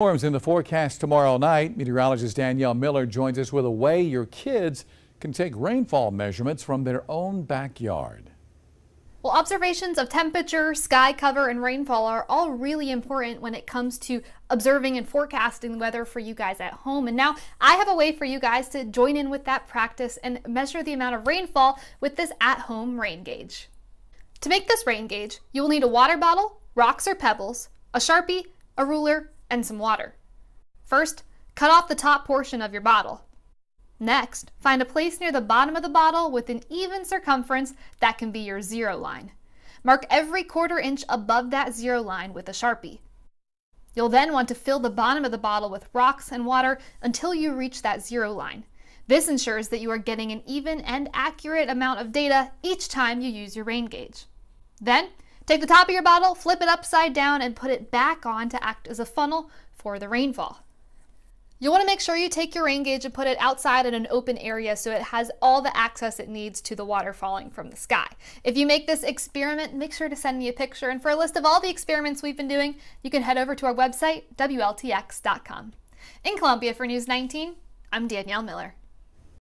Storms in the forecast tomorrow night. Meteorologist Danielle Miller joins us with a way your kids can take rainfall measurements from their own backyard. Well, observations of temperature, sky cover, and rainfall are all really important when it comes to observing and forecasting weather for you guys at home. And now I have a way for you guys to join in with that practice and measure the amount of rainfall with this at home rain gauge. To make this rain gauge, you will need a water bottle, rocks or pebbles, a sharpie, a ruler, and some water. First, cut off the top portion of your bottle. Next, find a place near the bottom of the bottle with an even circumference that can be your zero line. Mark every quarter inch above that zero line with a Sharpie. You'll then want to fill the bottom of the bottle with rocks and water until you reach that zero line. This ensures that you are getting an even and accurate amount of data each time you use your rain gauge. Then, Take the top of your bottle, flip it upside down, and put it back on to act as a funnel for the rainfall. You'll want to make sure you take your rain gauge and put it outside in an open area so it has all the access it needs to the water falling from the sky. If you make this experiment, make sure to send me a picture. And for a list of all the experiments we've been doing, you can head over to our website, WLTX.com. In Columbia for News 19, I'm Danielle Miller.